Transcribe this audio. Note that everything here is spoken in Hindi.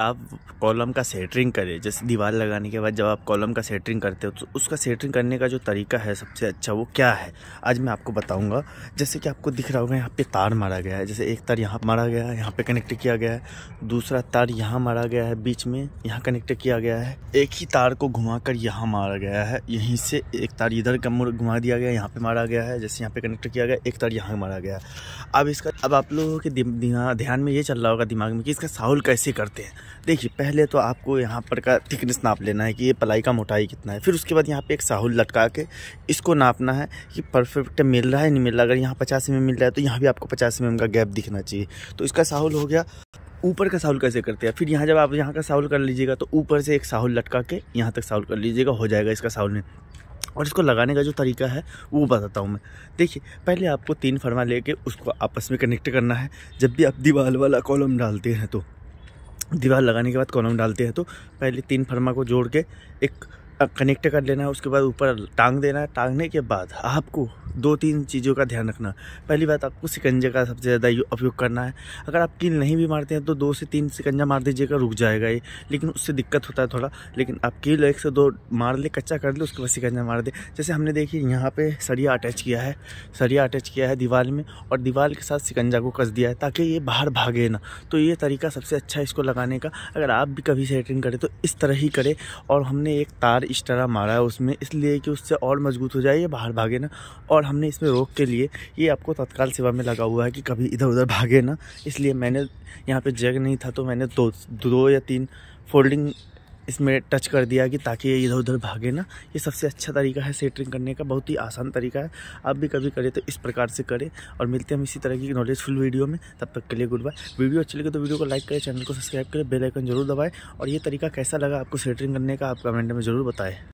आप कॉलम का सेटरिंग करें जैसे दीवार लगाने के बाद जब आप कॉलम का सेटरिंग करते हो तो उसका सेटरिंग करने का जो तरीका है सबसे अच्छा वो क्या है आज मैं आपको बताऊंगा जैसे कि आपको दिख रहा होगा यहाँ पे तार मारा गया है जैसे एक तार यहाँ मारा गया है यहाँ पे कनेक्ट किया गया है दूसरा तार यहाँ मारा गया है बीच में यहाँ कनेक्ट किया गया है एक ही तार को घुमा कर यहाँ मारा गया है यहीं से एक तार इधर घुमा दिया गया यहाँ पर मारा गया है जैसे यहाँ पर कनेक्ट किया गया एक तार यहाँ मारा गया है अब इसका अब आप लोगों के ध्यान में ये चल रहा होगा दिमाग में कि इसका साउल कैसे करते हैं देखिए पहले तो आपको यहाँ पर का थिकनेस नाप लेना है कि ये पलाई का मोटाई कितना है फिर उसके बाद यहाँ पे एक साहुल लटका के इसको नापना है कि परफेक्ट मिल रहा है नहीं मिल रहा अगर यहाँ पचास एम mm मिल रहा है तो यहाँ भी आपको पचास एम mm का गैप दिखना चाहिए तो इसका साहुल हो गया ऊपर का साउल कैसे करते हैं फिर यहाँ जब आप यहाँ का साउल कर लीजिएगा तो ऊपर से एक साहुल लटका के यहाँ तक साउल कर लीजिएगा हो जाएगा इसका साउल में और इसको लगाने का जो तरीका है वो बताता हूँ मैं देखिए पहले आपको तीन फरमा लेके उसको आपस में कनेक्ट करना है जब भी आप दीवार वाला कॉलम डालते हैं तो दीवार लगाने के बाद कॉलम डालते हैं तो पहले तीन फर्मा को जोड़ के एक कनेक्ट कर लेना है उसके बाद ऊपर टांग देना है टांगने के बाद आपको दो तीन चीज़ों का ध्यान रखना पहली बात आपको सिकंजे का सबसे ज़्यादा उपयोग करना है अगर आप कील नहीं भी मारते हैं तो दो से तीन सिकंजा मार दीजिएगा रुक जाएगा ये लेकिन उससे दिक्कत होता है थोड़ा लेकिन आप कील एक से दो मार ले कच्चा कर ले उसके बाद सिकंजा मार दे जैसे हमने देखिए यहाँ पर सरिया अटैच किया है सरिया अटैच किया है दीवार में और दीवार के साथ सिकंजा को कस दिया है ताकि ये बाहर भागे ना तो ये तरीका सबसे अच्छा है इसको लगाने का अगर आप भी कभी सेटरिंग करें तो इस तरह ही करें और हमने एक तार इस तरह मारा है उसमें इसलिए कि उससे और मजबूत हो जाए ये बाहर भागे ना और और हमने इसमें रोक के लिए ये आपको तत्काल सेवा में लगा हुआ है कि कभी इधर उधर भागे ना इसलिए मैंने यहाँ पे जग नहीं था तो मैंने दो दो या तीन फोल्डिंग इसमें टच कर दिया कि ताकि ये इधर उधर भागे ना ये सबसे अच्छा तरीका है सेटरिंग करने का बहुत ही आसान तरीका है आप भी कभी करें तो इस प्रकार से करें और मिलते हैं हम इसी तरह की नॉलेजफुल वीडियो में तब तक के लिए गुड बाय वीडियो अच्छी लगे तो वीडियो को लाइक करें चैनल को सब्सक्राइब करें बेलाइकन जरूर दबाएँ और ये तरीका कैसा लगा आपको सेटरिंग करने का आप कमेंट में ज़रूर बताएँ